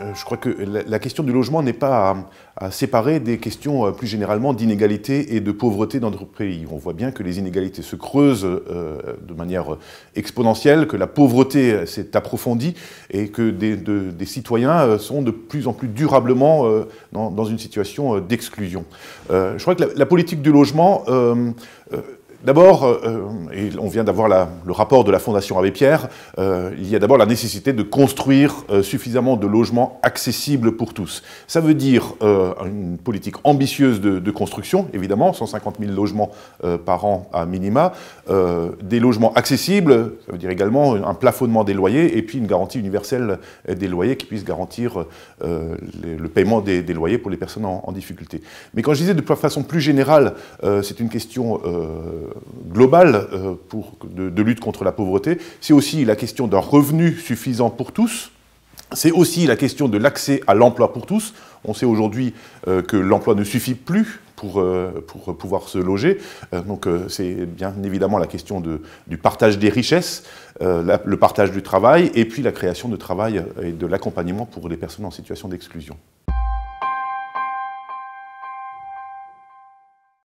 Euh, je crois que la question du logement n'est pas à, séparer des questions euh, plus généralement d'inégalité et de pauvreté dans notre pays. On voit bien que les inégalités se creusent euh, de manière exponentielle, que la pauvreté s'est approfondie et que des, citoyens sont de plus en plus durablement dans, une situation d'exclusion. je crois que la politique du logement D'abord, euh, et on vient d'avoir le rapport de la Fondation Abbé Pierre, euh, il y a d'abord la nécessité de construire euh, suffisamment de logements accessibles pour tous. Ça veut dire une politique ambitieuse de, construction, évidemment, 150 000 logements par an à minima, des logements accessibles, ça veut dire également un plafonnement des loyers et puis une garantie universelle des loyers qui puisse garantir le paiement des, loyers pour les personnes en, en, difficulté. Mais quand je disais de façon plus générale, c'est une question euh, global euh, de, lutte contre la pauvreté, c'est aussi la question d'un revenu suffisant pour tous, c'est aussi la question de l'accès à l'emploi pour tous. On sait aujourd'hui euh, que l'emploi ne suffit plus pour, pouvoir se loger. donc c'est bien évidemment la question du partage des richesses, le partage du travail et puis la création de travail et de l'accompagnement pour les personnes en situation d'exclusion.